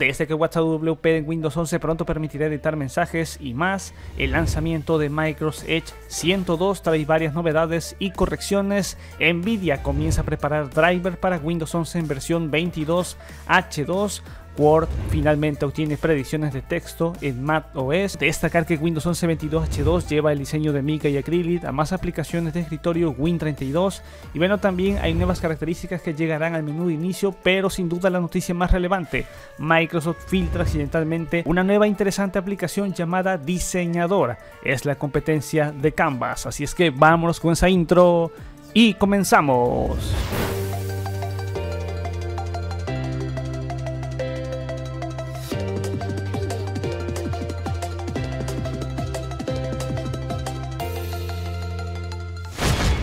Desde que WhatsApp WP en Windows 11 pronto permitirá editar mensajes y más, el lanzamiento de Microsoft Edge 102 trae varias novedades y correcciones. Nvidia comienza a preparar driver para Windows 11 en versión 22H2. Word finalmente obtiene predicciones de texto en OS. Destacar que Windows 11 22H2 lleva el diseño de mica y acrylic a más aplicaciones de escritorio Win32. Y bueno, también hay nuevas características que llegarán al menú de inicio, pero sin duda la noticia más relevante. Microsoft filtra accidentalmente una nueva interesante aplicación llamada diseñadora Es la competencia de Canvas. Así es que vámonos con esa intro y comenzamos.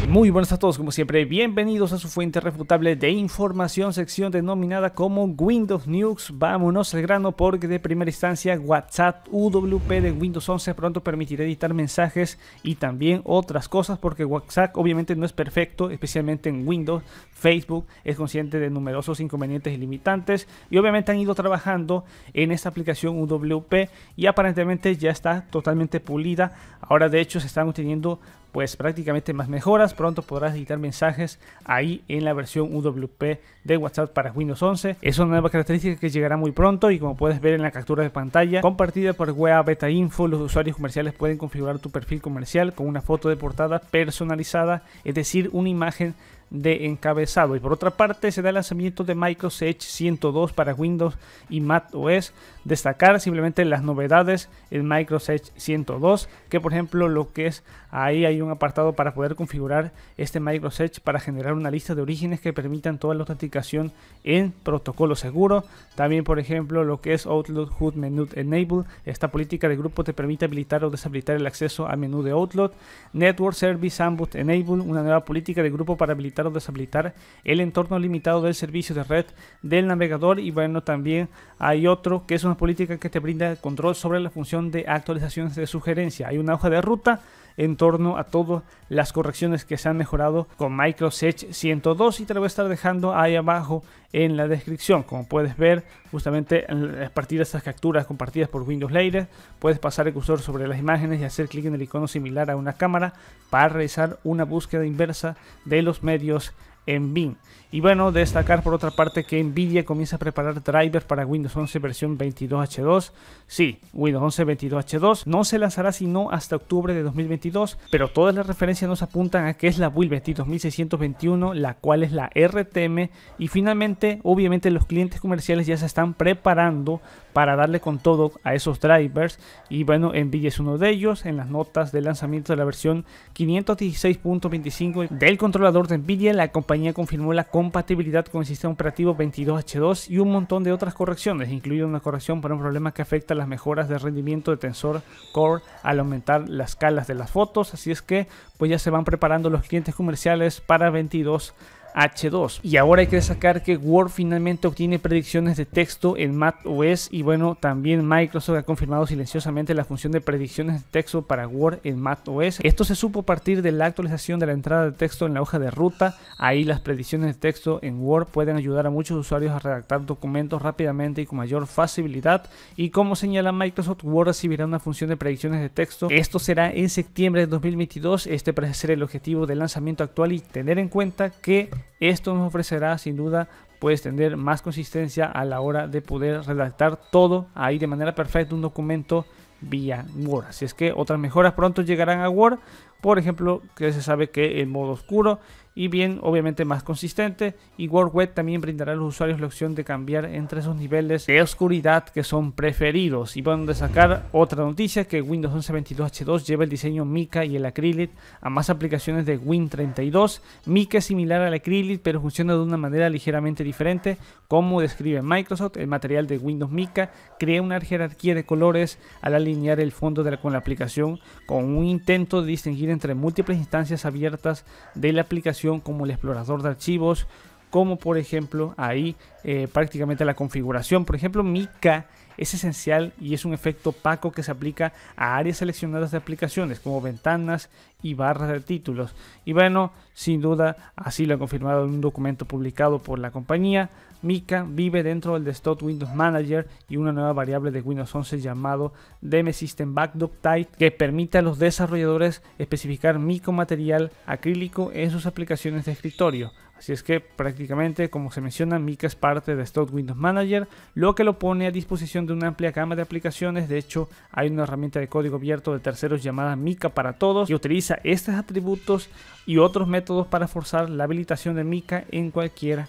Muy buenas a todos, como siempre, bienvenidos a su fuente refutable de información, sección denominada como Windows News. Vámonos al grano porque de primera instancia WhatsApp UWP de Windows 11 pronto permitirá editar mensajes y también otras cosas porque WhatsApp obviamente no es perfecto, especialmente en Windows. Facebook es consciente de numerosos inconvenientes y limitantes y obviamente han ido trabajando en esta aplicación UWP y aparentemente ya está totalmente pulida. Ahora de hecho se están obteniendo pues prácticamente más mejoras. Pronto podrás editar mensajes ahí en la versión UWP de WhatsApp para Windows 11. Es una nueva característica que llegará muy pronto y como puedes ver en la captura de pantalla compartida por Wea Beta Info, los usuarios comerciales pueden configurar tu perfil comercial con una foto de portada personalizada, es decir, una imagen de encabezado. Y por otra parte, se da el lanzamiento de Microsoft 102 para Windows y Mac OS. Destacar simplemente las novedades en Microsoft 102, que por ejemplo lo que es ahí hay un apartado para poder configurar este Microsoft Edge para generar una lista de orígenes que permitan toda la autenticación en protocolo seguro. También, por ejemplo, lo que es Outlook Hood Menu Enable. Esta política de grupo te permite habilitar o deshabilitar el acceso a menú de Outlook. Network Service Ambut Enable, una nueva política de grupo para habilitar o deshabilitar el entorno limitado del servicio de red del navegador y bueno también hay otro que es una política que te brinda control sobre la función de actualizaciones de sugerencia hay una hoja de ruta en torno a todas las correcciones que se han mejorado con Microsoft Edge 102 y te lo voy a estar dejando ahí abajo en la descripción. Como puedes ver, justamente a partir de estas capturas compartidas por Windows later puedes pasar el cursor sobre las imágenes y hacer clic en el icono similar a una cámara para realizar una búsqueda inversa de los medios en BIM. Y bueno, destacar por otra parte que Nvidia comienza a preparar drivers para Windows 11 versión 22H2. Sí, Windows 11 22H2 no se lanzará sino hasta octubre de 2022, pero todas las referencias nos apuntan a que es la build 22621, la cual es la RTM. Y finalmente, obviamente los clientes comerciales ya se están preparando para darle con todo a esos drivers. Y bueno, Nvidia es uno de ellos. En las notas de lanzamiento de la versión 516.25 del controlador de Nvidia, la compañía confirmó la compatibilidad con el sistema operativo 22H2 y un montón de otras correcciones, incluida una corrección para un problema que afecta las mejoras de rendimiento de Tensor Core al aumentar las escalas de las fotos. Así es que pues ya se van preparando los clientes comerciales para 22 H2. Y ahora hay que destacar que Word finalmente obtiene predicciones de texto en OS y bueno, también Microsoft ha confirmado silenciosamente la función de predicciones de texto para Word en OS Esto se supo a partir de la actualización de la entrada de texto en la hoja de ruta. Ahí las predicciones de texto en Word pueden ayudar a muchos usuarios a redactar documentos rápidamente y con mayor facilidad. Y como señala Microsoft, Word recibirá una función de predicciones de texto. Esto será en septiembre de 2022. Este parece ser el objetivo del lanzamiento actual y tener en cuenta que esto nos ofrecerá sin duda puedes tener más consistencia a la hora de poder redactar todo ahí de manera perfecta un documento vía Word. Así es que otras mejoras pronto llegarán a Word. Por ejemplo, que se sabe que el modo oscuro y bien obviamente más consistente y WordWeb también brindará a los usuarios la opción de cambiar entre esos niveles de oscuridad que son preferidos y van a sacar otra noticia que Windows 11 22H2 lleva el diseño mica y el Acrylic a más aplicaciones de Win32 mica es similar al Acrylic pero funciona de una manera ligeramente diferente como describe Microsoft el material de Windows mica crea una jerarquía de colores al alinear el fondo con la aplicación con un intento de distinguir entre múltiples instancias abiertas de la aplicación como el explorador de archivos como por ejemplo ahí eh, prácticamente la configuración. Por ejemplo, Mica es esencial y es un efecto opaco que se aplica a áreas seleccionadas de aplicaciones como ventanas y barras de títulos. Y bueno, sin duda, así lo ha confirmado en un documento publicado por la compañía, Mica vive dentro del desktop Windows Manager y una nueva variable de Windows 11 llamado DM System Backdoor Type que permite a los desarrolladores especificar material acrílico en sus aplicaciones de escritorio. Así es que prácticamente, como se menciona, Mica es parte de Stock Windows Manager, lo que lo pone a disposición de una amplia gama de aplicaciones. De hecho, hay una herramienta de código abierto de terceros llamada Mica para todos, y utiliza estos atributos y otros métodos para forzar la habilitación de Mica en cualquier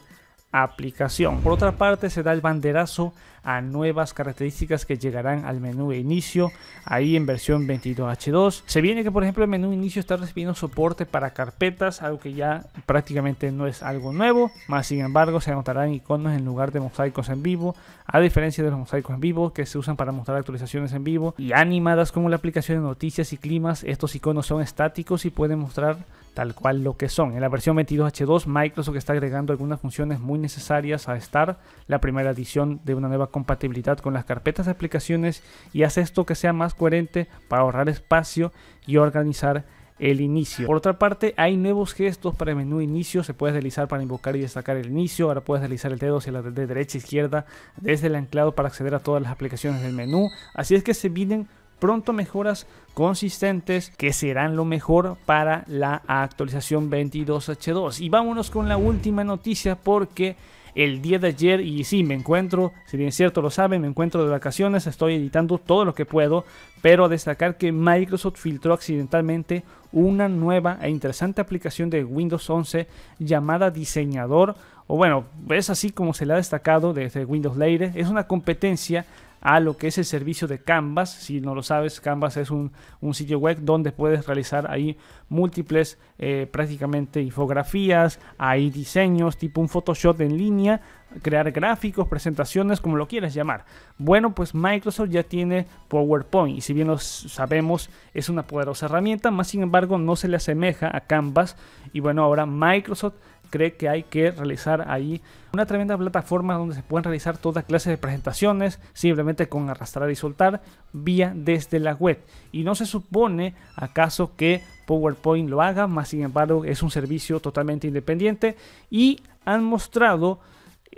aplicación. Por otra parte, se da el banderazo a nuevas características que llegarán al menú de inicio, ahí en versión 22H2. Se viene que por ejemplo el menú inicio está recibiendo soporte para carpetas, algo que ya prácticamente no es algo nuevo, más sin embargo se anotarán iconos en lugar de mosaicos en vivo, a diferencia de los mosaicos en vivo que se usan para mostrar actualizaciones en vivo y animadas como la aplicación de noticias y climas, estos iconos son estáticos y pueden mostrar tal cual lo que son. En la versión 22H2 Microsoft está agregando algunas funciones muy necesarias a estar la primera edición de una nueva compatibilidad con las carpetas de aplicaciones y hace esto que sea más coherente para ahorrar espacio y organizar el inicio. Por otra parte, hay nuevos gestos para el menú inicio. Se puede deslizar para invocar y destacar el inicio. Ahora puedes deslizar el dedo hacia la de derecha e izquierda desde el anclado para acceder a todas las aplicaciones del menú. Así es que se vienen pronto mejoras consistentes que serán lo mejor para la actualización 22H2. Y vámonos con la última noticia porque el día de ayer y sí, me encuentro, si bien es cierto lo saben, me encuentro de vacaciones, estoy editando todo lo que puedo, pero a destacar que Microsoft filtró accidentalmente una nueva e interesante aplicación de Windows 11 llamada Diseñador, o bueno, es así como se le ha destacado desde Windows Later, e, es una competencia a lo que es el servicio de Canvas. Si no lo sabes, Canvas es un, sitio web donde puedes realizar ahí múltiples eh, prácticamente infografías, hay diseños tipo un Photoshop en línea, crear gráficos, presentaciones, como lo quieras llamar. Bueno, pues Microsoft ya tiene PowerPoint y si bien lo sabemos es una poderosa herramienta, más sin embargo no se le asemeja a Canvas y bueno, ahora Microsoft cree que hay que realizar ahí una tremenda plataforma donde se pueden realizar todas clases de presentaciones simplemente con arrastrar y soltar vía desde la web. Y no se supone acaso que PowerPoint lo haga, más sin embargo es un servicio totalmente independiente y han mostrado,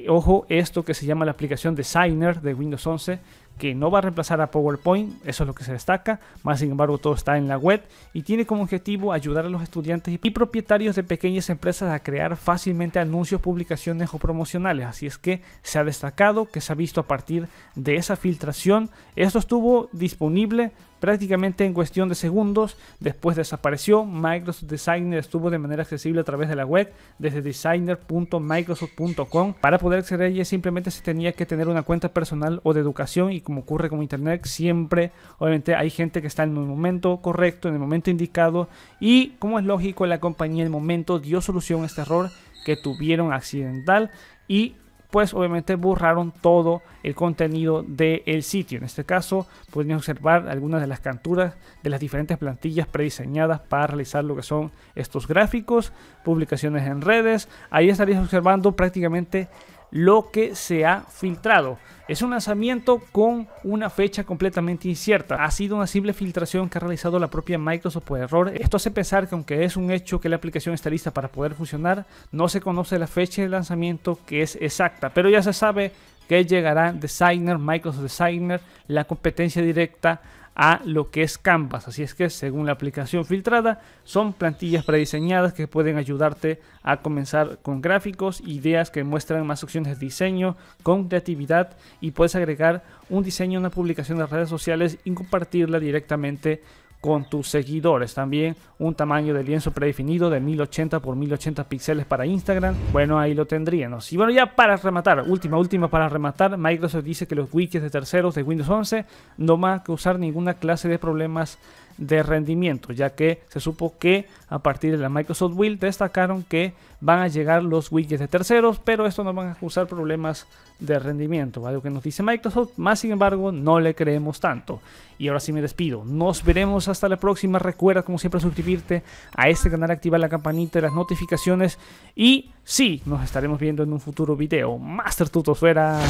ojo, esto que se llama la aplicación Designer de Windows 11 que no va a reemplazar a PowerPoint, eso es lo que se destaca, más sin embargo todo está en la web y tiene como objetivo ayudar a los estudiantes y propietarios de pequeñas empresas a crear fácilmente anuncios, publicaciones o promocionales, así es que se ha destacado que se ha visto a partir de esa filtración, esto estuvo disponible Prácticamente en cuestión de segundos, después desapareció, Microsoft Designer estuvo de manera accesible a través de la web desde designer.microsoft.com. Para poder acceder a ella simplemente se tenía que tener una cuenta personal o de educación y como ocurre con Internet, siempre obviamente hay gente que está en el momento correcto, en el momento indicado y como es lógico la compañía en el momento dio solución a este error que tuvieron accidental y pues obviamente borraron todo el contenido del sitio. En este caso, podrían observar algunas de las canturas de las diferentes plantillas prediseñadas para realizar lo que son estos gráficos, publicaciones en redes. Ahí estarías observando prácticamente lo que se ha filtrado. Es un lanzamiento con una fecha completamente incierta. Ha sido una simple filtración que ha realizado la propia Microsoft por error. Esto hace pensar que aunque es un hecho que la aplicación está lista para poder funcionar, no se conoce la fecha de lanzamiento que es exacta. Pero ya se sabe que llegará Designer, Microsoft Designer, la competencia directa a lo que es Canvas. Así es que según la aplicación filtrada, son plantillas prediseñadas que pueden ayudarte a comenzar con gráficos, ideas que muestran más opciones de diseño, con creatividad y puedes agregar un diseño una publicación de redes sociales y compartirla directamente con tus seguidores. También un tamaño de lienzo predefinido de 1080 por 1080 píxeles para Instagram. Bueno, ahí lo tendríamos. Y bueno, ya para rematar, última, última para rematar, Microsoft dice que los widgets de terceros de Windows 11 no van a causar ninguna clase de problemas de rendimiento, ya que se supo que a partir de la Microsoft Will destacaron que van a llegar los widgets de terceros, pero esto no van a causar problemas de rendimiento, algo que nos dice Microsoft, más sin embargo no le creemos tanto. Y ahora sí me despido, nos veremos hasta la próxima, recuerda como siempre suscribirte a este canal, activar la campanita de las notificaciones y sí, nos estaremos viendo en un futuro video. Master Tutos fuera.